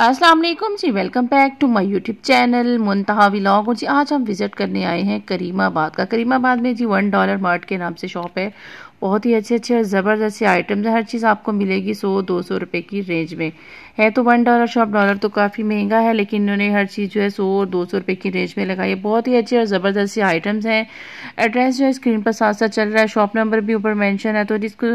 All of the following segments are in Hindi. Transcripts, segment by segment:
अस्सलाम वालेकुम जी welcome back to my YouTube channel Muntaha vlog और जी आज हम विज़िट करने आए हैं करीमाबाद का करीमाबाद में जी वन डॉलर मार्ट के नाम से शॉप है बहुत ही अच्छे अच्छे और ज़बरदस्त आइटम्स हर चीज़ आपको मिलेगी सौ दो सौ रुपये की रेंज में है तो वन डॉलर शॉप डॉलर तो काफ़ी महंगा है लेकिन इन्होंने हर चीज़ जो है सौ दो सौ रुपये की रेंज में लगाई है बहुत ही अच्छे और ज़बरदस्त आइटम्स हैं एड्रेस जो है स्क्रीन पर साथ साथ चल रहा है शॉप नंबर भी ऊपर मैंशन है तो जिसको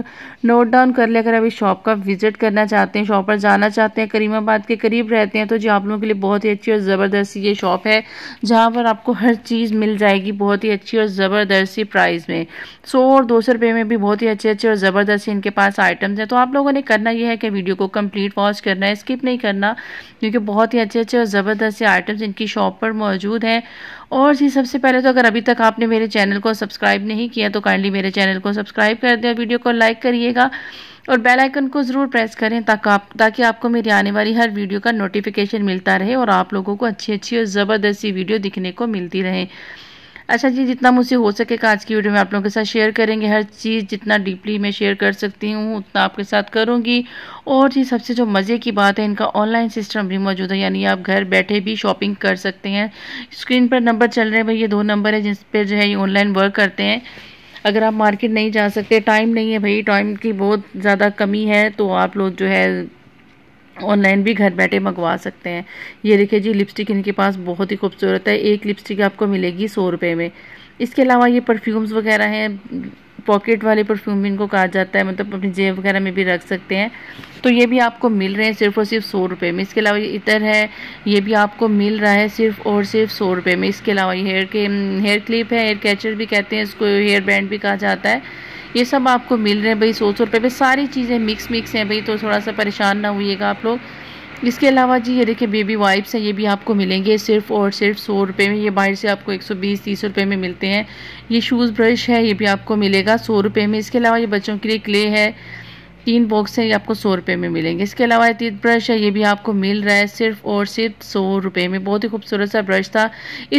नोट डाउन कर ले अगर अभी शॉप का विजिट करना चाहते हैं शॉप पर जाना चाहते हैं करीमाबाद के करीब रहते हैं तो जी आप लोगों के लिए बहुत ही अच्छी और ज़बरदस्त ये शॉप है जहाँ पर आपको हर चीज़ मिल जाएगी बहुत ही अच्छी और ज़बरदस्त प्राइस में सौ और दो सौ रुपये में भी बहुत ही अच्छे अच्छे और ज़बरदस्त इनके पास आइटम्स हैं तो आप लोगों ने करना यह है कि वीडियो को कम्प्लीट वॉच करना है है स्किप नहीं करना क्योंकि बहुत ही अच्छे अच्छे और ज़बरदस्त से आइटम्स इनकी शॉप पर मौजूद हैं और जी सबसे पहले तो अगर अभी तक आपने मेरे चैनल को सब्सक्राइब नहीं किया तो काइंडली मेरे चैनल को सब्सक्राइब कर दें वीडियो को लाइक करिएगा और बेल आइकन को ज़रूर प्रेस करें ताकि आप ताकि आपको मेरी आने वाली हर वीडियो का नोटिफिकेशन मिलता रहे और आप लोगों को अच्छी अच्छी और ज़बरदस्ती वीडियो दिखने को मिलती रहे अच्छा जी जितना मुझसे हो सकेगा आज की वीडियो में आप लोगों के साथ शेयर करेंगे हर चीज़ जितना डीपली मैं शेयर कर सकती हूँ उतना आपके साथ करूँगी और जी सबसे जो मज़े की बात है इनका ऑनलाइन सिस्टम भी मौजूद है यानी आप घर बैठे भी शॉपिंग कर सकते हैं स्क्रीन पर नंबर चल रहे हैं भाई ये दो नंबर है जिस पर जो है ये ऑनलाइन वर्क करते हैं अगर आप मार्केट नहीं जा सकते टाइम नहीं है भाई टाइम की बहुत ज़्यादा कमी है तो आप लोग जो है ऑनलाइन भी घर बैठे मंगवा सकते हैं ये देखिए जी लिपस्टिक इनके पास बहुत ही खूबसूरत है एक लिपस्टिक आपको मिलेगी सौ रुपये में इसके अलावा ये परफ्यूम्स वगैरह हैं पॉकेट वाले परफ्यूम भी इनको कहा जाता है मतलब अपनी जेब वगैरह में भी रख सकते हैं तो ये भी आपको मिल रहे हैं सिर्फ और सिर्फ सौ रुपये में इसके अलावा ये इतर है ये भी आपको मिल रहा है सिर्फ और सिर्फ सौ रुपये में इसके अलावा ये हेयर के हेयर क्लिप है हेयर कैचर भी कहते हैं इसको हेयर बैंड भी कहा जाता है ये सब आपको मिल रहे हैं भाई सौ सौ रुपये में सारी चीज़ें मिक्स मिक्स हैं भाई तो थोड़ा सा परेशान ना होइएगा आप लोग इसके अलावा जी ये देखिए बेबी वाइप्स हैं ये भी आपको मिलेंगे सिर्फ और सिर्फ सौ रुपये में ये बाहर से आपको एक सौ बीस तीस रुपये में मिलते हैं ये शूज़ ब्रश है ये भी आपको मिलेगा सौ रुपये में इसके अलावा ये बच्चों के लिए क्ले है तीन बॉक्स हैं ये आपको सौ रुपये में मिलेंगे इसके अलावा ये ब्रश है ये भी आपको मिल रहा है सिर्फ और सिर्फ सौ रुपये में बहुत ही खूबसूरत सा ब्रश था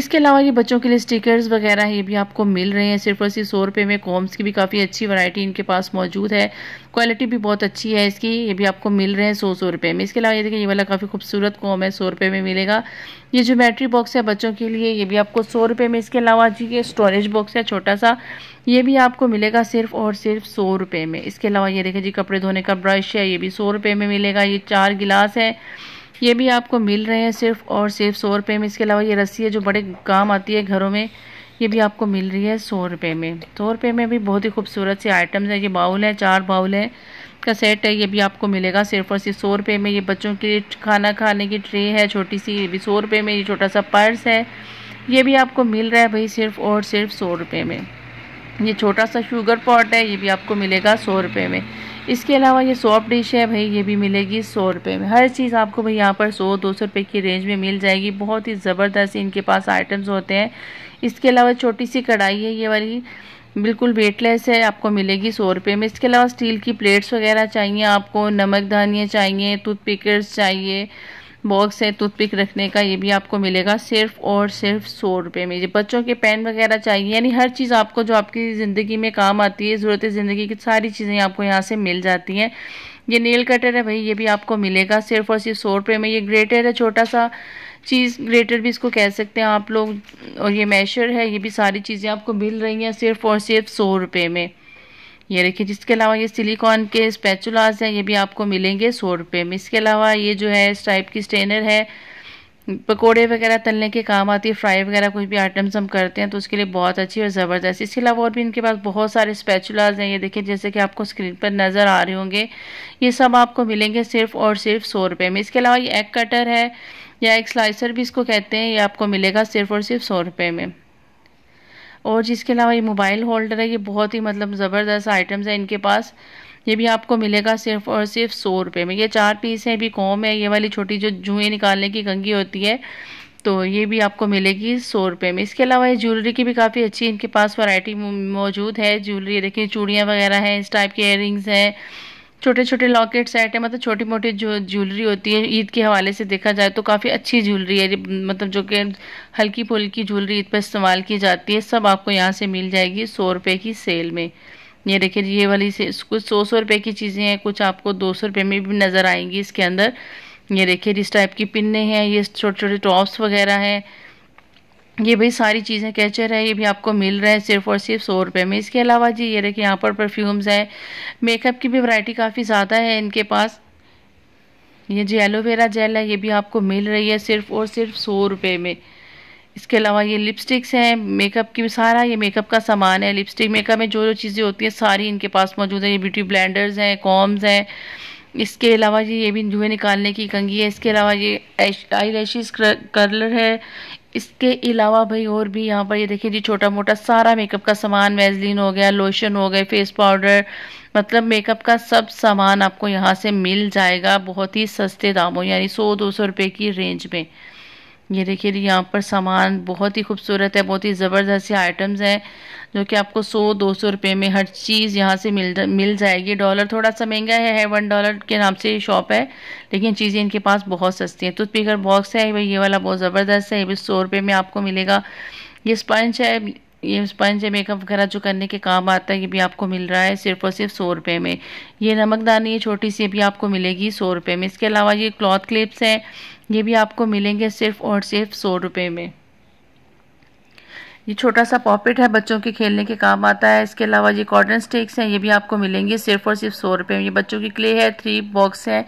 इसके अलावा ये बच्चों के लिए स्टिकर्स वगैरह ये भी आपको मिल रहे हैं सिर्फ और सिर्फ सौ रुपये में कॉम्स की भी काफ़ी अच्छी वैरायटी इनके पास मौजूद है क्वालिटी भी बहुत अच्छी है इसकी ये भी आपको मिल रहे हैं सौ सौ रुपये में इसके अलावा ये देखिए ये वाला काफ़ी खूबसूरत कॉम है सौ रुपये में मिलेगा ये जो बैटरी बॉक्स है बच्चों के लिए ये भी आपको सौ रुपये में इसके अलावा जी ये स्टोरेज बॉक्स है छोटा सा ये भी आपको मिलेगा सिर्फ और सिर्फ सौ रुपये में इसके अलावा ये देखें जी कपड़े धोने का ब्रश है ये भी सौ रुपये में मिलेगा ये चार गिलास है ये भी आपको मिल रहे हैं सिर्फ और सिर्फ सौ रुपये में इसके अलावा ये रस्सी है जो बड़े काम आती है घरों में ये भी आपको मिल रही है सौ रुपये में सौ रुपये में भी बहुत ही खूबसूरत से आइटम्स हैं ये बाउल है चार बाउल है का सेट है ये भी आपको मिलेगा सिर्फ और सिर्फ सौ रुपये में ये बच्चों के लिए खाना खाने की ट्रे है छोटी सी ये भी सौ रुपये में ये छोटा सा पर्स है ये भी आपको मिल रहा है भाई सिर्फ और सिर्फ सौ रुपये में ये छोटा सा शुगर पॉट है ये भी आपको मिलेगा सौ रुपये में इसके अलावा ये सॉफ्ट डिश है भाई ये भी मिलेगी सौ रुपये में हर चीज़ आपको भाई यहाँ पर सौ दो सौ रुपये की रेंज में मिल जाएगी बहुत ही ज़बरदस्त इनके पास आइटम्स होते हैं इसके अलावा छोटी सी कढ़ाई है ये वाली बिल्कुल वेटलेस है आपको मिलेगी सौ रुपये में इसके अलावा स्टील की प्लेट्स वगैरह चाहिए आपको नमक धानियाँ चाहिए टूथ पिकर्स चाहिए बॉक्स है टूथपिक रखने का ये भी आपको मिलेगा सिर्फ और सिर्फ सौ रुपये में ये बच्चों के पेन वगैरह चाहिए यानी हर चीज़ आपको जो आपकी ज़िंदगी में काम आती है ज़रूरत ज़िंदगी की सारी चीज़ें आपको यहाँ से मिल जाती हैं ये नेल कटर है भाई ये भी आपको मिलेगा सिर्फ और सिर्फ सौ रुपये में ये ग्रेटर है छोटा सा चीज़ ग्रेटर भी इसको कह सकते हैं आप लोग और ये मैशर है ये भी सारी चीज़ें आपको मिल रही हैं सिर्फ और सिर्फ सौ रुपये में ये देखिए जिसके अलावा ये सिलिकॉन के स्पैचुलाज हैं ये भी आपको मिलेंगे सौ रुपये में इसके अलावा ये जो है इस टाइप की स्टेनर है पकोड़े वगैरह तलने के काम आती है फ्राई वगैरह कुछ भी आइटम्स हम करते हैं तो उसके लिए बहुत अच्छी और ज़बरदस्त इसके अलावा और भी इनके पास बहुत सारे स्पैचुलाज हैं ये देखिए जैसे कि आपको स्क्रीन पर नज़र आ रहे होंगे ये सब आपको मिलेंगे सिर्फ और सिर्फ सौ रुपये में इसके अलावा ये एग कटर है या एग स्लाइसर भी इसको कहते हैं ये आपको मिलेगा सिर्फ और सिर्फ सौ रुपये में और जिसके अलावा ये मोबाइल होल्डर है ये बहुत ही मतलब ज़बरदस्त आइटम्स हैं इनके पास ये भी आपको मिलेगा सिर्फ और सिर्फ सौ रुपये में ये चार पीस है भी कॉम है ये वाली छोटी जो जूएँ निकालने की कंगी होती है तो ये भी आपको मिलेगी सौ रुपये में इसके अलावा ये ज्वेलरी की भी काफ़ी अच्छी इनके पास वैरायटी मौजूद है ज्वेलरी देखिए चूड़ियाँ वगैरह हैं इस टाइप के एयरिंग्स हैं छोटे छोटे लॉकेट सेट है मतलब छोटी मोटी जो ज्वेलरी होती है ईद के हवाले से देखा जाए तो काफ़ी अच्छी ज्वेलरी है मतलब जो कि हल्की फुल्की ज्वेलरी ईद पर इस्तेमाल की जाती है सब आपको यहाँ से मिल जाएगी सौ रुपये की सेल में ये देखिए ये वाली से कुछ सौ सौ रुपये की चीज़ें हैं कुछ आपको दो सौ रुपये में भी नज़र आएंगी इसके अंदर ये देखिए इस टाइप की पिन्ने हैं ये छोटे छोटे टॉप्स वगैरह हैं ये भी सारी चीज़ें कैचर है ये भी आपको मिल रहा है सिर्फ और सिर्फ सौ रुपये में इसके अलावा जी ये देखिए यहाँ पर परफ्यूम्स हैं मेकअप की भी वैरायटी काफ़ी ज़्यादा है इनके पास ये जी एलोवेरा जेल है ये भी आपको मिल रही है सिर्फ और सिर्फ सौ रुपये में इसके अलावा ये लिपस्टिक्स हैं मेकअप की सारा ये मेकअप का सामान है लिपस्टिक मेकअप में जो जो चीज़ें होती हैं सारी इनके पास मौजूद है ये ब्यूटी ब्लैंडर्स हैं कॉम्स हैं इसके अलावा जी ये भी जुए निकालने की कंगी है इसके अलावा ये आई लैशेज़ कर्लर है इसके अलावा भाई और भी यहाँ पर ये देखिए जी छोटा मोटा सारा मेकअप का सामान वेजलिन हो गया लोशन हो गए फेस पाउडर मतलब मेकअप का सब सामान आपको यहाँ से मिल जाएगा बहुत ही सस्ते दामों यानी सौ दो सौ रुपये की रेंज में ये देखिए यहाँ पर सामान बहुत ही खूबसूरत है बहुत ही ज़बरदस्त से आइटम्स हैं जो कि आपको सौ दो सौ रुपये में हर चीज़ यहाँ से मिल मिल जाएगी डॉलर थोड़ा सा महंगा है, है वन डॉलर के नाम से ये शॉप है लेकिन चीज़ें इनके पास बहुत सस्ती हैं टूथ पिकर बॉक्स है भाई ये वाला बहुत ज़बरदस्त है ये भी सौ रुपये में आपको मिलेगा ये स्पंज है ये स्पंज है मेकअप वगैरह जो करने के काम आता है ये भी आपको मिल रहा है सिर्फ और सिर्फ सौ रुपये में ये नमकदानी है छोटी सी भी आपको मिलेगी सौ रुपये में इसके अलावा ये क्लॉथ क्लिप्स हैं ये भी आपको मिलेंगे सिर्फ और सिर्फ सौ रुपये में ये छोटा सा पॉपेट है बच्चों के खेलने के काम आता है इसके अलावा ये कॉटन स्टिक्स हैं ये भी आपको मिलेंगे सिर्फ और सिर्फ सौ रुपये में ये बच्चों की क्ले है थ्री बॉक्स है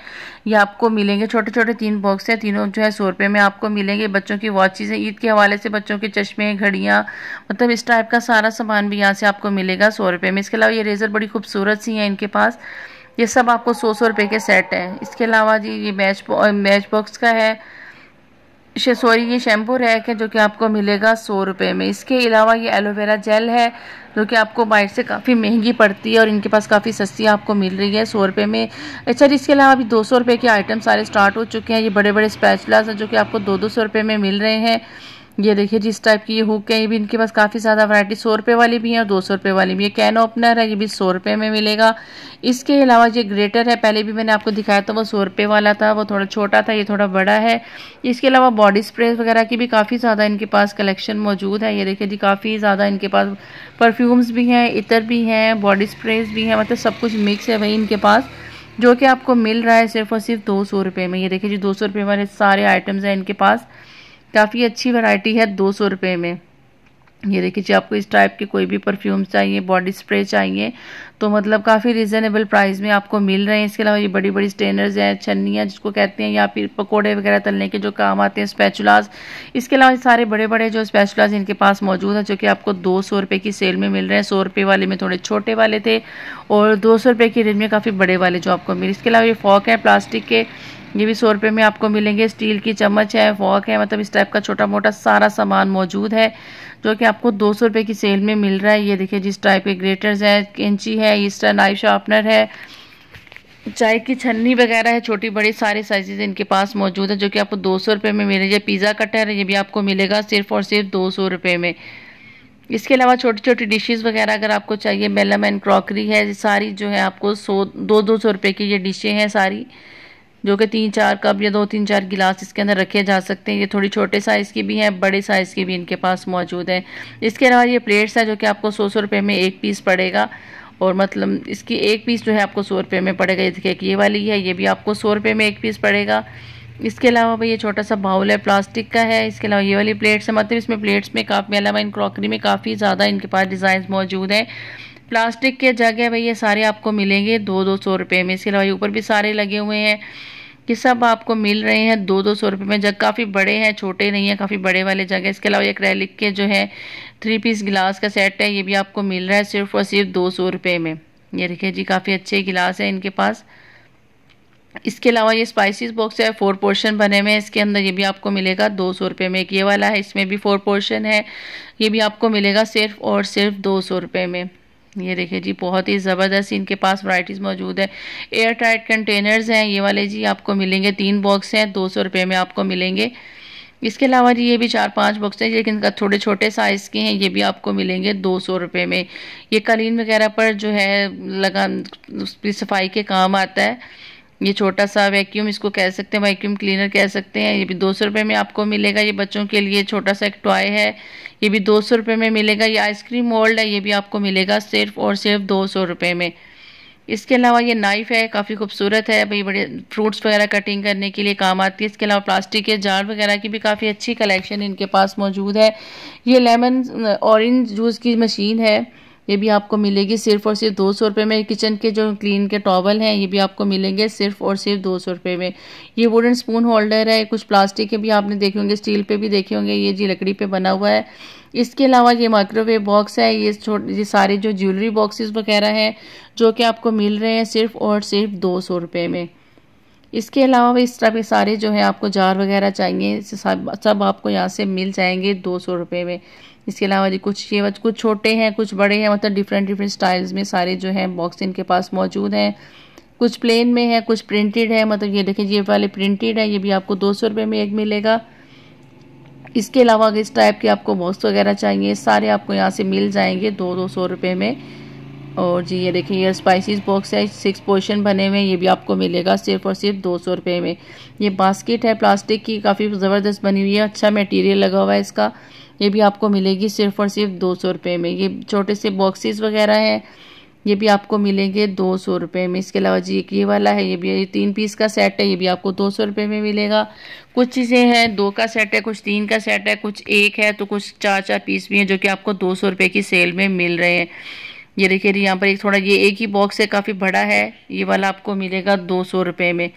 ये आपको मिलेंगे छोटे छोटे तीन बॉक्स हैं तीनों जो है सौ रुपये में आपको मिलेंगे बच्चों की वॉचेज़ हैं ईद के हवाले से बच्चों के चश्मे घड़ियाँ मतलब इस टाइप का सारा सामान भी यहाँ से आपको मिलेगा सौ रुपये में इसके अलावा ये रेज़र बड़ी खूबसूरत सी हैं इनके पास ये सब आपको सौ सौ रुपये के सेट हैं इसके अलावा जी ये मैच मैच बॉक्स का है सॉरी ये शैम्पू रैक है जो कि आपको मिलेगा सौ रुपये में इसके अलावा ये एलोवेरा जेल है जो कि आपको बाइट से काफ़ी महंगी पड़ती है और इनके पास काफ़ी सस्ती आपको मिल रही है सौ रुपये में अच्छा इसके अलावा अभी दो सौ रुपये के आइटम सारे स्टार्ट हो चुके हैं ये बड़े बड़े स्पैचलास हैं जो कि आपको दो दो सौ रुपये में मिल रहे हैं ये देखिए जिस टाइप की ये हुक है ये भी इनके पास काफ़ी ज़्यादा वैरायटी सौ रुपये वाली भी है और दो सौ रुपये वाली भी है कैन ओपनर है ये भी सौ रुपये में मिलेगा इसके अलावा ये ग्रेटर है पहले भी मैंने आपको दिखाया था वो सौ रुपये वाला था वो थोड़ा छोटा था ये थोड़ा बड़ा है इसके अलावा बॉडी स्प्रे वगैरह की भी काफ़ी ज़्यादा इनके पास कलेक्शन मौजूद है ये देखिए जी काफ़ी ज़्यादा इनके पास परफ्यूम्स भी हैं इतर भी हैं बॉडी स्प्रेज भी हैं मतलब सब कुछ मिक्स है वही इनके पास जो कि आपको मिल रहा है सिर्फ और सिर्फ दो सौ रुपये में ये देखिए जी दो सौ रुपये वाले सारे आइटम्स हैं इनके पास काफ़ी अच्छी वैरायटी है दो सौ रुपये में ये देखिए जी आपको इस टाइप के कोई भी परफ्यूम चाहिए बॉडी स्प्रे चाहिए तो मतलब काफ़ी रिजनेबल प्राइस में आपको मिल रहे हैं इसके अलावा ये बड़ी बड़ी स्टेनर्स हैं छन्नियाँ जिसको कहते हैं या फिर पकोड़े वगैरह तलने के जो काम आते हैं स्पेचुलाज इसके अलावा सारे बड़े बड़े जो स्पेचुलाज इनके पास मौजूद हैं जो कि आपको दो सौ रुपये की सेल में मिल रहे हैं सौ रुपये वाले में थोड़े छोटे वाले थे और दो सौ रुपये की रेंज में काफ़ी बड़े वाले जो आपको मिले इसके अलावा ये फॉक है प्लास्टिक के ये भी सौ रुपये में आपको मिलेंगे स्टील की चम्मच है फॉक है मतलब इस टाइप का छोटा मोटा सारा सामान मौजूद है जो कि आपको दो सौ रुपये की सेल में मिल रहा है ये देखिए जिस टाइप के ग्रेटर्स हैं कैंची है है ईस्टर नाइफ शार्पनर है चाय की छन्नी वगैरह है छोटी बड़ी सारे साइजेज इनके पास मौजूद है जो कि आपको दो सौ रुपये में मिले ये पिज़्ज़ा कटर है ये भी आपको मिलेगा सिर्फ और सिर्फ दो सौ रुपये में इसके अलावा छोटी छोटी डिशेस वगैरह अगर आपको चाहिए मेलम एंड क्रॉकरी है ये सारी जो है आपको सौ दो दो सौ रुपये की ये डिशें हैं सारी जो कि तीन चार कप या दो तीन चार गिलास इसके अंदर रखे जा सकते हैं ये थोड़ी छोटे साइज़ की भी हैं बड़े साइज़ की भी इनके पास मौजूद हैं इसके अलावा ये प्लेट्स हैं जो कि आपको सौ सौ रुपये में एक पीस पड़ेगा और मतलब इसकी एक पीस जो है आपको सौ रुपये में पड़ेगा देखिए ये वाली है ये भी आपको सौ रुपये में एक पीस पड़ेगा इसके अलावा भाई ये छोटा सा बाउल है प्लास्टिक का है इसके अलावा ये वाली प्लेट्स है मतलब इसमें प्लेट्स में काफ़ी अलावा इन क्रॉकरी में काफ़ी ज़्यादा इनके पास डिज़ाइन मौजूद हैं प्लास्टिक के जगह है भाई ये सारे आपको मिलेंगे दो दो सौ रुपये में इसके अलावा ये ऊपर भी सारे लगे हुए हैं ये सब आपको मिल रहे हैं दो दो सौ रुपये में जग काफ़ी बड़े हैं छोटे नहीं हैं काफ़ी बड़े वाले जग है इसके अलावा एक रैलिक के जो है थ्री पीस गिलास का सेट है ये भी आपको मिल रहा है सिर्फ और सिर्फ दो सौ रुपये में ये देखिए जी काफ़ी अच्छे गिलास हैं इनके पास इसके अलावा ये स्पाइसिस बॉक्स है फोर पोर्शन बने हुए हैं इसके अंदर ये भी आपको मिलेगा दो सौ रुपये में एक ये वाला है इसमें भी फोर पोर्शन है ये भी आपको मिलेगा सिर्फ और सिर्फ दो सौ रुपये में ये देखिए जी बहुत ही ज़बरदस्त इनके पास वराइटीज़ मौजूद है एयर टाइट कंटेनर्स हैं ये वाले जी आपको मिलेंगे तीन बॉक्स हैं दो सौ रुपये में आपको मिलेंगे इसके अलावा जी ये भी चार पांच बॉक्स हैं लेकिन इनका थोड़े छोटे साइज़ के हैं ये भी आपको मिलेंगे दो सौ रुपये में ये कलीन वगैरह पर जो है लगा उसकी सफाई के काम आता है ये छोटा सा वैक्यूम इसको कह सकते हैं वैक्यूम क्लीनर कह सकते हैं ये भी दो सौ रुपये में आपको मिलेगा ये बच्चों के लिए छोटा सा एक टॉय है ये भी दो सौ रुपये में मिलेगा ये आइसक्रीम मोल्ड है ये भी आपको मिलेगा सिर्फ और सिर्फ दो सौ रुपये में इसके अलावा ये नाइफ़ है काफ़ी खूबसूरत है भाई बड़े फ्रूट्स वगैरह कटिंग करने के लिए काम आती है इसके अलावा प्लास्टिक के जार वगैरह की भी काफ़ी अच्छी कलेक्शन इनके पास मौजूद है ये लेमन ऑरेंज जूस की मशीन है ये भी आपको मिलेगी सिर्फ और सिर्फ दो सौ रुपये में किचन के जो क्लीन के टॉवल हैं ये भी आपको मिलेंगे सिर्फ और सिर्फ दो सौ रुपये में ये वुडन स्पून होल्डर है कुछ प्लास्टिक के भी आपने देखे होंगे स्टील पे भी देखे होंगे ये जी लकड़ी पे बना हुआ है इसके अलावा ये माइक्रोवेव बॉक्स है ये छोटे ये सारे जो ज्वेलरी बॉक्सेस वगैरह हैं जो कि आपको मिल रहे हैं सिर्फ और सिर्फ दो सौ रुपये में इसके अलावा इस तरह के सारे जो है आपको जार वगैरह चाहिए सब सब आपको यहाँ से मिल जाएंगे दो सौ रुपये में इसके अलावा जी कुछ ये कुछ छोटे हैं कुछ बड़े हैं मतलब डिफरेंट डिफरेंट स्टाइल्स में सारे जो हैं बॉक्स इनके पास मौजूद हैं कुछ प्लेन में है कुछ प्रिंटेड है मतलब ये देखें ये वाले प्रिंटेड है ये भी आपको दो सौ रुपये में एक मिलेगा इसके अलावा अगर इस टाइप के आपको बॉक्स वगैरह चाहिए सारे आपको यहाँ से मिल जाएंगे दो दो सौ रुपये में और जी ये देखिए ये स्पाइसेस बॉक्स है सिक्स पोर्शन बने हुए हैं ये भी आपको मिलेगा सिर्फ और सिर्फ दो सौ रुपये में ये बास्केट है प्लास्टिक की काफ़ी ज़बरदस्त बनी हुई है अच्छा मटेरियल लगा हुआ है इसका ये भी आपको मिलेगी सिर्फ और सिर्फ दो सौ रुपये में ये छोटे से बॉक्सेस वगैरह हैं ये भी आपको मिलेंगे दो सौ रुपये में इसके अलावा जी एक ये वाला है ये भी ये तीन पीस का सेट है ये भी आपको दो सौ रुपये में मिलेगा कुछ चीज़ें हैं दो का सेट है कुछ तीन का सेट है कुछ एक है तो कुछ चार चार पीस भी हैं जो कि आपको दो सौ रुपये की सेल में मिल रहे हैं ये देखिए यहाँ पर एक थोड़ा ये एक ही बॉक्स है काफ़ी बड़ा है ये वाला आपको मिलेगा दो सौ रुपये में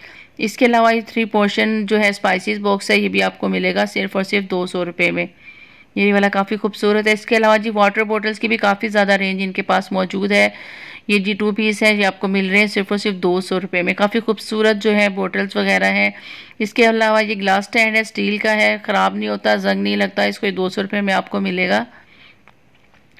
इसके अलावा ये थ्री पोर्शन जो है स्पाइसेस बॉक्स है ये भी आपको मिलेगा सिर्फ और सिर्फ दो सौ रुपये में ये वाला काफ़ी खूबसूरत है इसके अलावा जी वाटर बॉटल्स की भी काफ़ी ज़्यादा रेंज इनके पास मौजूद है ये जी टू पीस है ये आपको मिल रहे हैं सिर्फ और सिर्फ दो सौ रुपये में काफ़ी खूबसूरत जो है बॉटल्स वगैरह हैं इसके अलावा ये ग्लास स्टैंड है स्टील का है ख़राब नहीं होता जंग नहीं लगता इसको दो सौ रुपये में आपको मिलेगा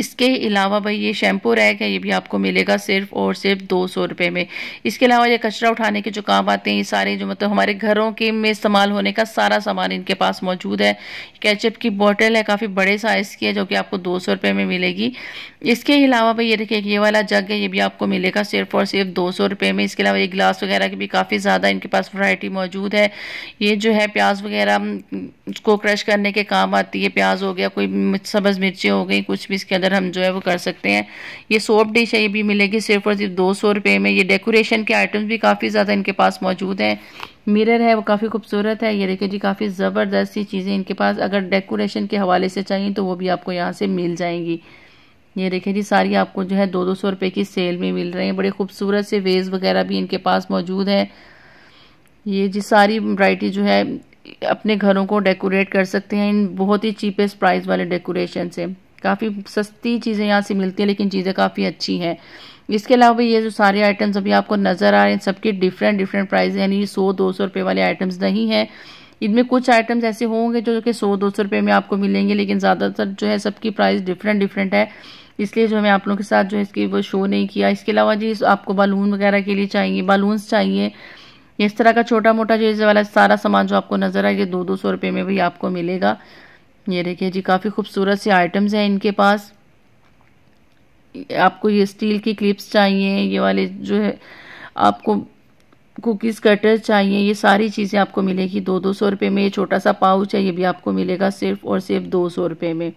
इसके अलावा भाई ये शैम्पू रैक है ये भी आपको मिलेगा सिर्फ और सिर्फ दो सौ रुपये में इसके अलावा ये कचरा उठाने के जो काम आते हैं ये सारे जो मतलब हमारे घरों के में इस्तेमाल होने का सारा सामान इनके पास मौजूद है कैचअप की बॉटल है काफ़ी बड़े साइज़ की है जो कि आपको दो सौ रुपये में मिलेगी इसके अलावा भाई ये देखिए ये वाला जग है ये भी आपको मिलेगा सिर्फ और सिर्फ दो सौ रुपये में इसके अलावा ये गिलास वगैरह की भी काफ़ी ज़्यादा इनके पास वैरायटी मौजूद है ये जो है प्याज वगैरह को क्रश करने के काम आती है प्याज हो गया कोई सब्ज़ मिर्ची हो गई कुछ भी इसके अंदर अंदर हम जो है वो कर सकते हैं ये सोप डिश है ये भी मिलेगी सिर्फ और सिर्फ दो सौ रुपये में ये डेकोरेशन के आइटम्स भी काफ़ी ज़्यादा इनके पास मौजूद हैं मिरर है वो काफ़ी खूबसूरत है ये देखिए जी काफ़ी ज़बरदस्त सी चीज़ें इनके पास अगर डेकोरेशन के हवाले से चाहिए तो वो भी आपको यहाँ से मिल जाएंगी ये देखिए जी सारी आपको जो है दो दो सौ रुपये की सेल में मिल रही हैं बड़े खूबसूरत से वेज वगैरह भी इनके पास मौजूद है ये जी सारी वैरायटी जो है अपने घरों को डेकोरेट कर सकते हैं इन बहुत ही चीपेस्ट प्राइस वाले डेकोरेशन से काफ़ी सस्ती चीज़ें यहाँ से मिलती है लेकिन चीज़ें काफ़ी अच्छी हैं इसके अलावा ये जो सारे आइटम्स अभी आपको नज़र आ रहे हैं सबके डिफरेंट डिफरेंट प्राइस यानी सौ दो सौ रुपये वाले आइटम्स नहीं हैं इनमें कुछ आइटम्स ऐसे होंगे जो कि सौ दो सौ रुपये में आपको मिलेंगे लेकिन ज़्यादातर जो है सबकी प्राइस डिफरेंट डिफरेंट है इसलिए जो मैं आप लोगों के साथ जो है इसकी वो शो नहीं किया इसके अलावा जी आपको बालून वगैरह के लिए चाहिए बालून्स चाहिए इस तरह का छोटा मोटा जो इस वाला सारा सामान जो आपको नज़र आएगा ये दो दो सौ रुपये में भी आपको मिलेगा ये देखिए जी काफ़ी खूबसूरत से आइटम्स हैं इनके पास आपको ये स्टील की क्लिप्स चाहिए ये वाले जो है आपको कुकीज़ कटर चाहिए ये सारी चीज़ें आपको मिलेगी दो दो सौ रुपये में ये छोटा सा पाउच है ये भी आपको मिलेगा सिर्फ और सिर्फ दो सौ रुपये में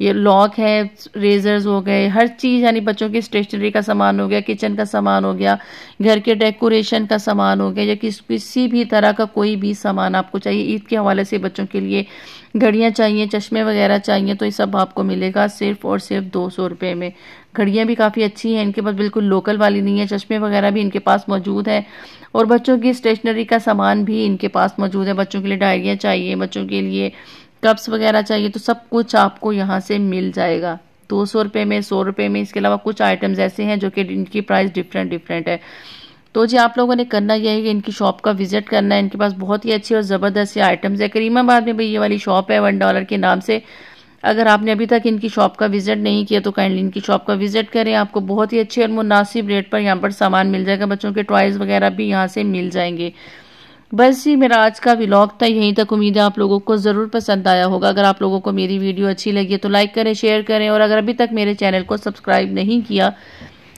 ये लॉक है रेजर्स हो गए हर चीज़ यानी बच्चों की स्टेशनरी का सामान हो गया किचन का सामान हो गया घर के डेकोरेशन का सामान हो गया या किस किसी भी तरह का कोई भी सामान आपको चाहिए ईद के हवाले से बच्चों के लिए घड़ियाँ चाहिए चश्मे वगैरह चाहिए तो ये सब आपको मिलेगा सिर्फ और सिर्फ दो सौ रुपये में घड़ियाँ भी काफ़ी अच्छी हैं इनके पास बिल्कुल लोकल वाली नहीं है चश्मे वगैरह भी इनके पास मौजूद है और बच्चों की स्टेशनरी का सामान भी इनके पास मौजूद है बच्चों के लिए डायरियाँ चाहिए बच्चों के लिए कप्स वगैरह चाहिए तो सब कुछ आपको यहाँ से मिल जाएगा दो सौ रुपये में सौ रुपये में इसके अलावा कुछ आइटम्स ऐसे हैं जो कि इनकी प्राइस डिफरेंट डिफरेंट है तो जी आप लोगों ने करना यह है कि इनकी शॉप का विजिट करना है इनके पास बहुत ही अच्छी और ज़बरदस्त ये आइटम्स है करीमाबाद में भाई ये वाली शॉप है वन डॉलर के नाम से अगर आपने अभी तक इनकी शॉप का विजिट नहीं किया तो काइंडली इनकी शॉप का विजिट करें आपको बहुत ही अच्छे और मुनासिब रेट पर यहाँ पर सामान मिल जाएगा बच्चों के टॉयज़ वगैरह भी यहाँ से मिल जाएंगे बस जी मेरा आज का व्लॉग था यहीं तक उम्मीद है आप लोगों को ज़रूर पसंद आया होगा अगर आप लोगों को मेरी वीडियो अच्छी लगी है तो लाइक करें शेयर करें और अगर अभी तक मेरे चैनल को सब्सक्राइब नहीं किया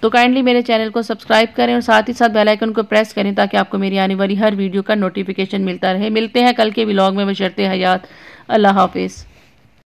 तो काइंडली मेरे चैनल को सब्सक्राइब करें और साथ ही साथ बेल आइकन को प्रेस करें ताकि आपको मेरी आने वाली हर वीडियो का नोटिफिकेशन मिलता रहे मिलते हैं कल के ब्लॉग में बशरते हयात अल्लाह हाफिज़